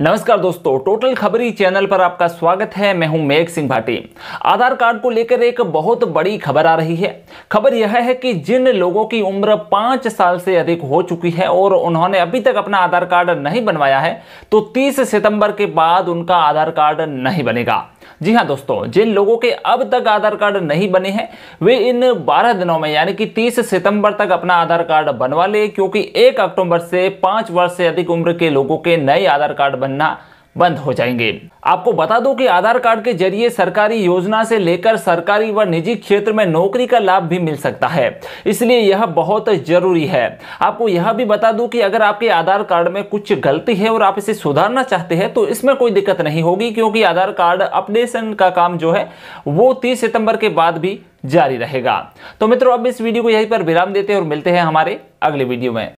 नमस्कार दोस्तों टोटल खबरी चैनल पर आपका स्वागत है मैं हूं मेघ सिंह भाटी आधार कार्ड को लेकर एक बहुत बड़ी खबर आ रही है खबर यह है कि जिन लोगों की उम्र पांच साल से अधिक हो चुकी है और उन्होंने अभी तक अपना आधार कार्ड नहीं बनवाया है तो 30 सितंबर के बाद उनका आधार कार्ड नहीं बनेगा जी हाँ दोस्तों जिन लोगों के अब तक आधार कार्ड नहीं बने हैं वे इन 12 दिनों में यानी कि 30 सितंबर तक अपना आधार कार्ड बनवा ले क्योंकि 1 अक्टूबर से 5 वर्ष से अधिक उम्र के लोगों के नए आधार कार्ड बनना बंद हो जाएंगे आपको बता दूं कि आधार कार्ड के जरिए सरकारी योजना से लेकर सरकारी व निजी क्षेत्र में नौकरी का लाभ भी मिल सकता है इसलिए यह बहुत जरूरी है आपको यह भी बता दूं कि अगर आपके आधार कार्ड में कुछ गलती है और आप इसे सुधारना चाहते हैं तो इसमें कोई दिक्कत नहीं होगी क्योंकि आधार कार्ड अपडेशन का काम जो है वो तीस सितंबर के बाद भी जारी रहेगा तो मित्रों अब इस वीडियो को यहीं पर विराम देते हैं और मिलते हैं हमारे अगले वीडियो में